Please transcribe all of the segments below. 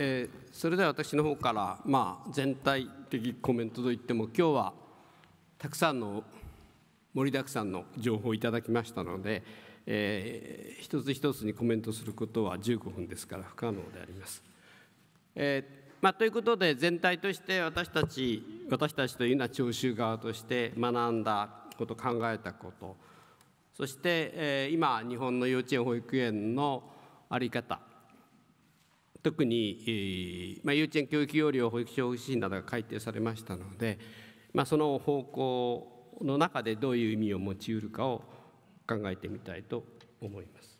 えー、それでは私の方から、まあ、全体的コメントといっても今日はたくさんの盛りだくさんの情報をいただきましたのでえー、一つ一つにコメントすることは15分ですから不可能であります。えーまあ、ということで全体として私たち私たちというのは聴衆側として学んだこと考えたことそして、えー、今日本の幼稚園保育園の在り方特に、えーまあ、幼稚園教育要領保育所方針などが改定されましたので、まあ、その方向の中でどういう意味を持ちうるかを考えてみたいと思います。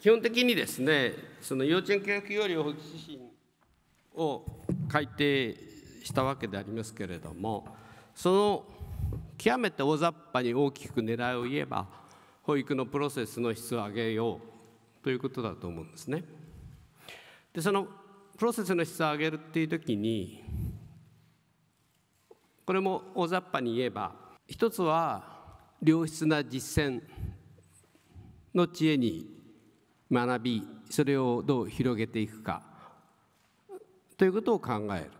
基本的にですねその幼稚園教育要領保育指針を改定したわけでありますけれどもその極めて大雑把に大きく狙いを言えば保育のプロセスの質を上げようということだと思うんですね。でそのプロセスの質を上げるっていう時にこれも大雑把に言えば一つは良質な実践の知恵に学びそれをどう広げていくかということを考える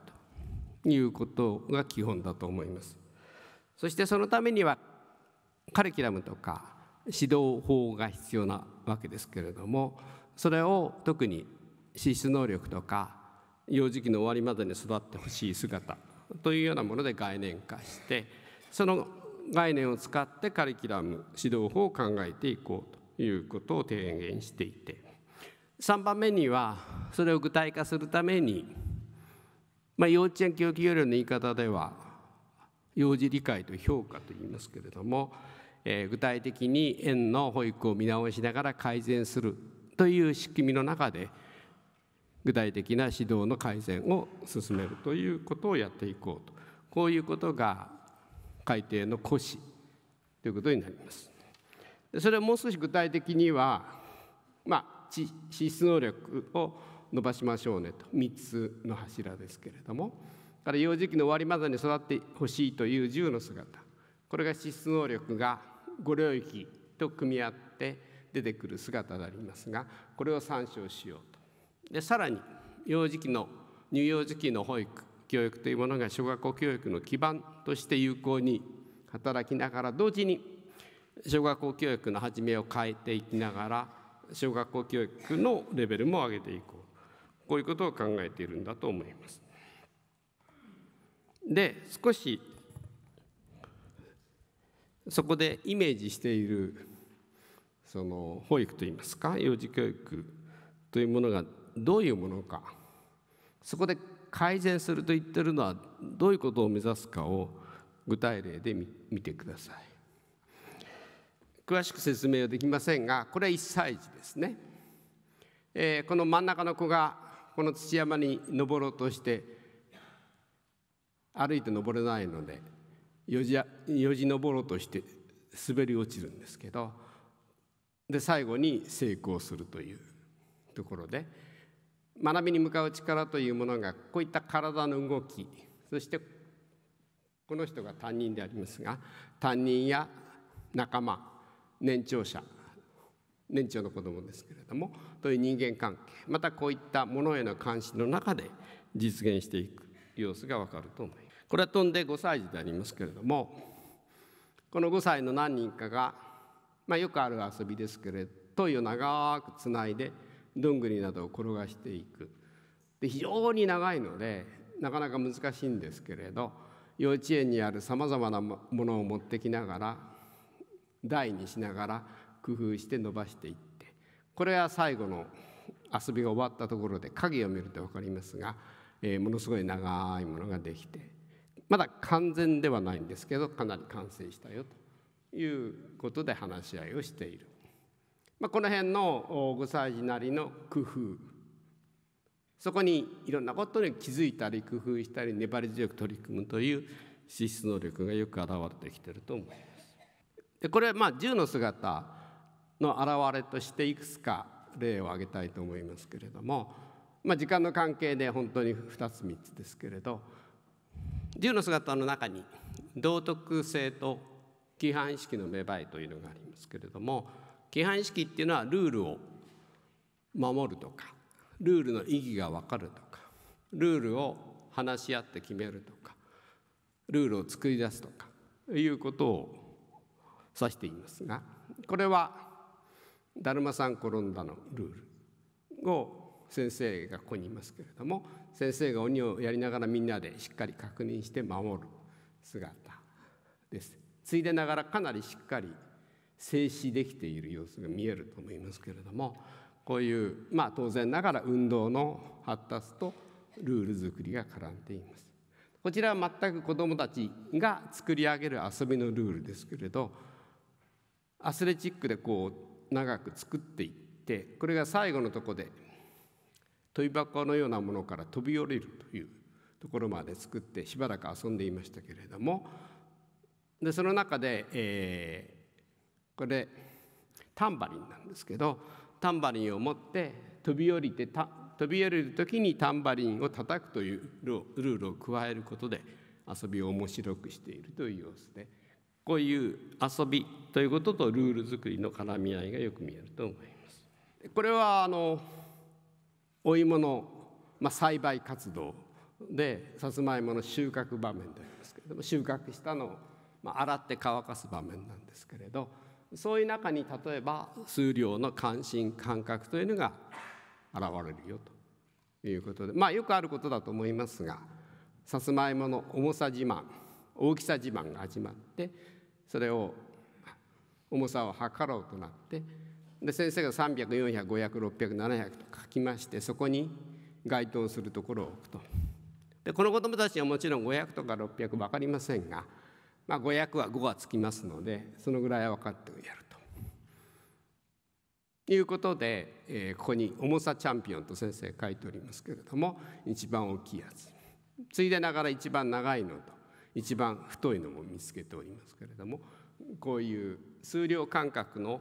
ということが基本だと思います。そしてそのためにはカリキュラムとか指導法が必要なわけですけれどもそれを特に資質能力とか幼児期の終わりまでに育ってほしい姿というようなもので概念化してその概念を使ってカリキュラム指導法を考えていこうということを提言していて3番目にはそれを具体化するために、まあ、幼稚園教育要領の言い方では幼児理解と評価といいますけれども、え具体的に園の保育を見直しながら改善するという仕組みの中で具体的な指導の改善を進めるということをやっていこうとこういうことが海底の古ということになります。それはもう少し具体的には、まあ、支質能力を伸ばしましょうねと3つの柱ですけれどもから幼児期の終わりまでに育ってほしいという10の姿これが支質能力が5領域と組み合って出てくる姿でありますがこれを参照しようと。でさらに幼児期の乳幼児期の保育教育というものが小学校教育の基盤として有効に働きながら同時に小学校教育の始めを変えていきながら小学校教育のレベルも上げていこうこういうことを考えているんだと思います。で少しそこでイメージしているその保育といいますか幼児教育というものがどういうものかそこで改善すると言ってるのはどういうことを目指すかを具体例で見てください詳しく説明はできませんがこれは1歳児ですね、えー、この真ん中の子がこの土山に登ろうとして歩いて登れないのでよじよじ登ろうとして滑り落ちるんですけどで最後に成功するというところで。学びに向かう力というものがこういった体の動きそしてこの人が担任でありますが担任や仲間年長者年長の子どもですけれどもという人間関係またこういったものへの関心の中で実現していく様子がわかると思います。これは飛んで5歳児でありますけれどもこの5歳の何人かが、まあ、よくある遊びですけれど問いを長くつないでどんぐりなどを転がしていくで非常に長いのでなかなか難しいんですけれど幼稚園にあるさまざまなものを持ってきながら台にしながら工夫して伸ばしていってこれは最後の遊びが終わったところで影を見ると分かりますが、えー、ものすごい長いものができてまだ完全ではないんですけどかなり完成したよということで話し合いをしている。まあ、この辺の5歳児なりの工夫そこにいろんなことに気づいたり工夫したり粘り強く取り組むという資質能力がよく表れてきてると思います。でこれはまあ銃の姿の表れとしていくつか例を挙げたいと思いますけれども、まあ、時間の関係で本当に2つ3つですけれど銃の姿の中に道徳性と規範意識の芽生えというのがありますけれども規範意識っていうのはルールを守るとかルールの意義が分かるとかルールを話し合って決めるとかルールを作り出すとかいうことを指していますがこれは「だるまさん転んだ」のルールを先生がここにいますけれども先生が鬼をやりながらみんなでしっかり確認して守る姿です。ついでながらかなりしっかり静止できている様子が見えると思いますけれどもこういうまあ当然ながら運動の発達とルール作りが絡んでいます。こちらは全く子どもたちが作り上げる遊びのルールですけれどアスレチックでこう長く作っていってこれが最後のとこで飛び箱のようなものから飛び降りるというところまで作ってしばらく遊んでいましたけれどもでその中で、えこれタンバリンなんですけどタンバリンを持って飛び降りてた飛び降りる時にタンバリンを叩くというルールを加えることで遊びを面白くしているという様子でこういう遊びということとルール作りの絡み合いがよく見えると思います。これはあのお芋の、まあ、栽培活動でさつまいもの収穫場面でありますけれども収穫したのを、まあ、洗って乾かす場面なんですけれど。そういう中に例えば数量の関心感覚というのが現れるよということでまあよくあることだと思いますがさつまいもの重さ自慢大きさ自慢が始まってそれを重さを測ろうとなってで先生が300400500600と書きましてそこに該当するところを置くと。でこの子どもたちはもちろん500とか600分かりませんがまあ、500は5がつきますのでそのぐらいは分かってやるということで、えー、ここに「重さチャンピオン」と先生書いておりますけれども一番大きいやつついでながら一番長いのと一番太いのも見つけておりますけれどもこういう数量感覚の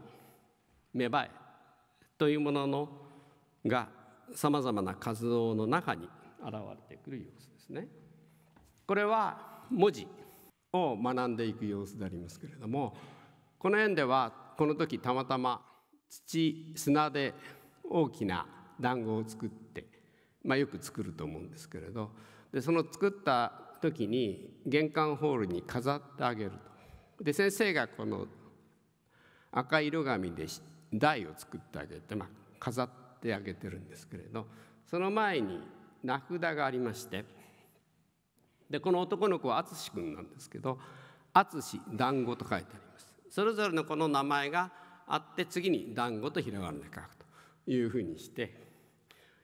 芽生えというもののがさまざまな活動の中に現れてくる様子ですね。これは文字を学んでいく様子でありますけれどもこの園ではこの時たまたま土砂で大きな団子を作って、まあ、よく作ると思うんですけれどでその作った時に玄関ホールに飾ってあげると。で先生がこの赤色紙で台を作ってあげて、まあ、飾ってあげてるんですけれどその前に名札がありましてでこの男の子は淳君なんですけど淳団子と書いてありますそれぞれのこの名前があって次に団子とひらがなで書くというふうにして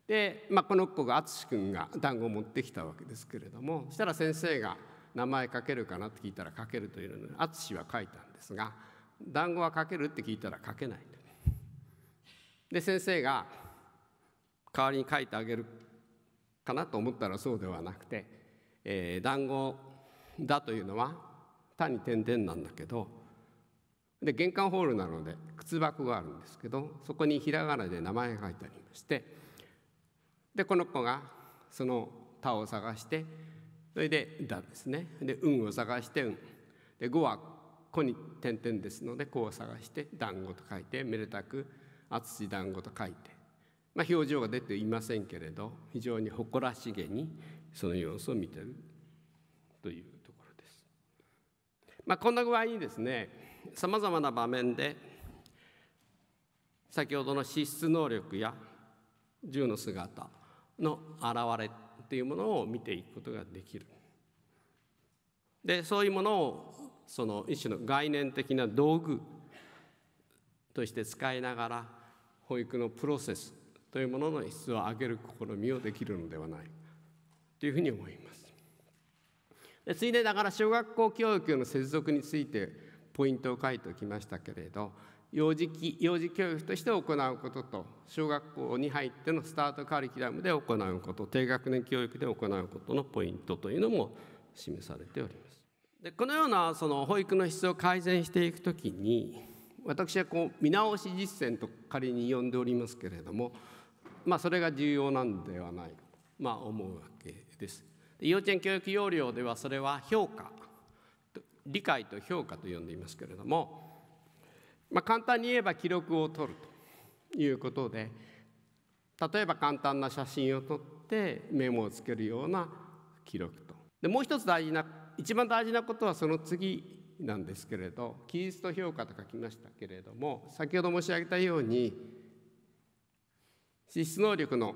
で、まあ、この子が淳君が団子を持ってきたわけですけれどもそしたら先生が名前書けるかなって聞いたら書けるというので淳は書いたんですが団子は書けるって聞いたら書けないで先生が代わりに書いてあげるかなと思ったらそうではなくてえー、団子だというのは単に点々なんだけどで玄関ホールなので靴箱があるんですけどそこにひらがなで名前が書いてありましてでこの子がその「た」を探してそれで「だ」ですねで「運」を探して「運」で「語」は「子」に点々ですので「子」を探して「団子」と書いてめでたく「淳団子」と書いて、まあ、表情が出ていませんけれど非常に誇らしげにその様子を見てるというところです。まあ、こんな具合にですねさまざまな場面で先ほどの資質能力や銃の姿の現れっていうものを見ていくことができる。でそういうものをその一種の概念的な道具として使いながら保育のプロセスというものの質を上げる試みをできるのではないというふうに思います。でついでだから小学校教育の接続についてポイントを書いておきましたけれど幼児期幼児教育として行うことと小学校に入ってのスタートカリキュラムで行うこと低学年教育で行うことのポイントというのも示されております。でこのようなその保育の質を改善していくときに私はこう見直し実践と仮に呼んでおりますけれども、まあ、それが重要なんではないか、まあ、思うわけです幼稚園教育要領ではそれは評価理解と評価と呼んでいますけれども、まあ、簡単に言えば記録を取るということで例えば簡単な写真を撮ってメモをつけるような記録とでもう一つ大事な一番大事なことはその次なんですけれどキリスト評価と書きましたけれども先ほど申し上げたように資質能力の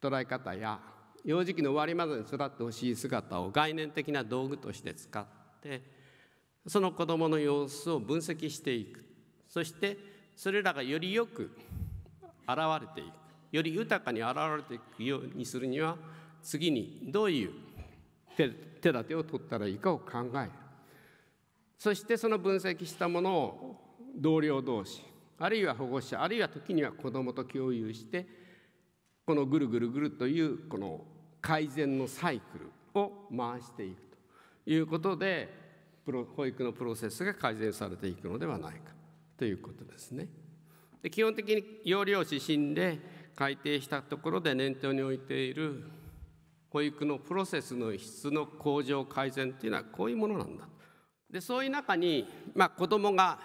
捉え方や幼児期の終わりまでに育ってほしい姿を概念的な道具として使ってその子どもの様子を分析していくそしてそれらがよりよく現れていくより豊かに現れていくようにするには次にどういう手手立てを取ったらいいかを考えるそしてその分析したものを同僚同士あるいは保護者あるいは時には子どもと共有してこのぐるぐるぐるというこの改善のサイクルを回していくということで保育のプロセスが改善されていくのではないかということですね。で基本的に要領指針で改定したところで念頭に置いている保育のプロセスの質の向上改善っていうのはこういうものなんだ。でそういう中に、まあ、子どもが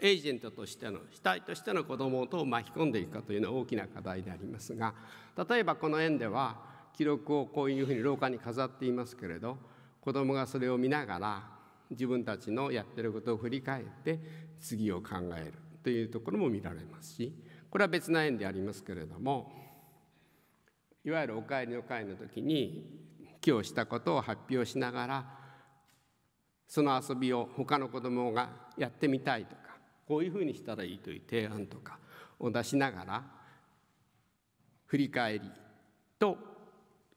エージェントとしての主体としての子どもをどう巻き込んでいくかというのは大きな課題でありますが例えばこの園では記録をこういうふうに廊下に飾っていますけれど子どもがそれを見ながら自分たちのやってることを振り返って次を考えるというところも見られますしこれは別な縁でありますけれどもいわゆる「おかえりの会」の時に今日したことを発表しながらその遊びを他の子どもがやってみたいとかこういうふうにしたらいいという提案とかを出しながら振り返りと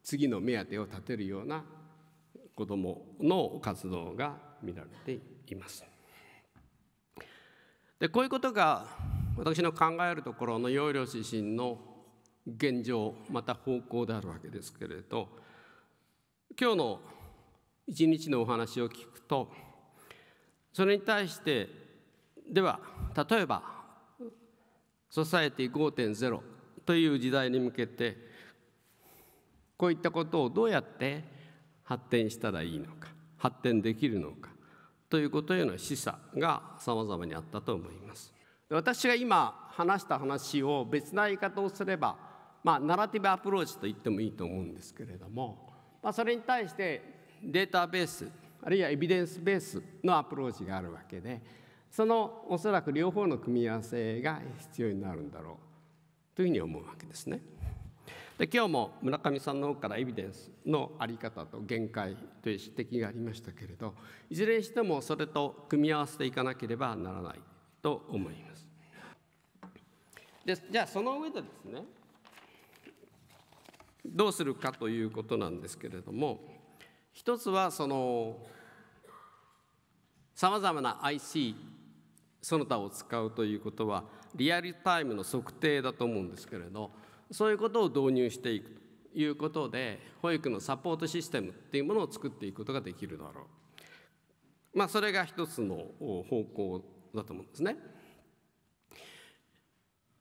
次の目当てを立てるような子どもの活動が見られています。でこういうことが私の考えるところの要領指針の現状また方向であるわけですけれど今日の一日のお話を聞くとそれに対してでは例えば「ソサエティ5.0」という時代に向けてこういったことをどうやって発展したらいいのか発展できるのかということへの示唆が様々にあったと思います。私が今話した話を別な言い方をすれば、まあ、ナラティブアプローチと言ってもいいと思うんですけれども、まあ、それに対してデータベースあるいはエビデンスベースのアプローチがあるわけでそのおそらく両方の組み合わせが必要になるんだろうというふうに思うわけですね。で今日も村上さんの方からエビデンスの在り方と限界という指摘がありましたけれどいずれにしてもそれと組み合わせていかなければならないと思います。でじゃあその上でですねどうするかということなんですけれども一つはそのさまざまな IC その他を使うということはリアルタイムの測定だと思うんですけれどそういうことを導入していくということで保育のサポートシステムっていうものを作っていくことができるだろう、まあ、それが一つの方向だと思うんですね。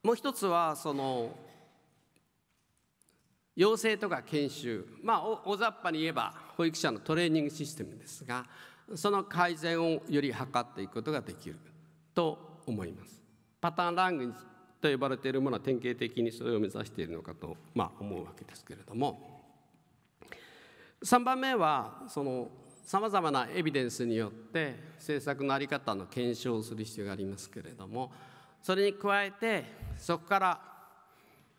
もう一つはその養成とか研修まあ大雑把に言えば保育者のトレーニングシステムですがその改善をより図っていくことができると思います。パターンランと呼ばれているものは典型的にそれを目指しているのかと、まあ、思うわけですけれども3番目はそのさまざまなエビデンスによって政策の在り方の検証をする必要がありますけれどもそれに加えてそこから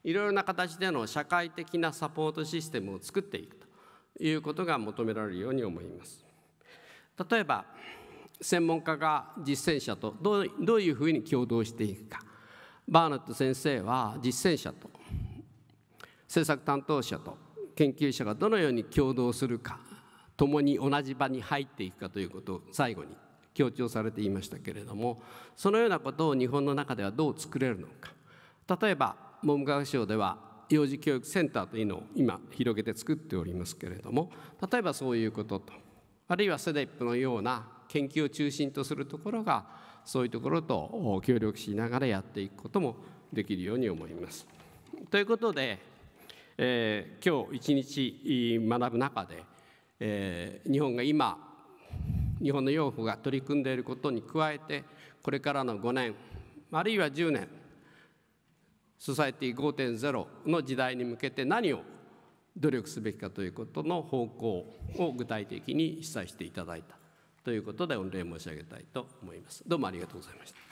いろいろな形での社会的なサポートシステムを作っていくということが求められるように思います。例えば専門家が実践者とどうどういうふうに共同していくかバーナット先生は実践者と政策担当者と研究者がどのように共同するか共に同じ場に入っていくかということを最後に強調されていましたけれどもそのようなことを日本の中ではどう作れるのか例えば文部科学省では幼児教育センターというのを今広げて作っておりますけれども例えばそういうこととあるいは SDEP のような研究を中心とするところがそういうところと協力しながらやっていくこともできるように思います。ということで、えー、今日一日学ぶ中で、えー、日本が今日本の養父が取り組んでいることに加えてこれからの5年あるいは10年ソサエティ5.0の時代に向けて何を努力すべきかということの方向を具体的に示唆していただいたということで御礼申し上げたいと思います。どうもありがとうございました。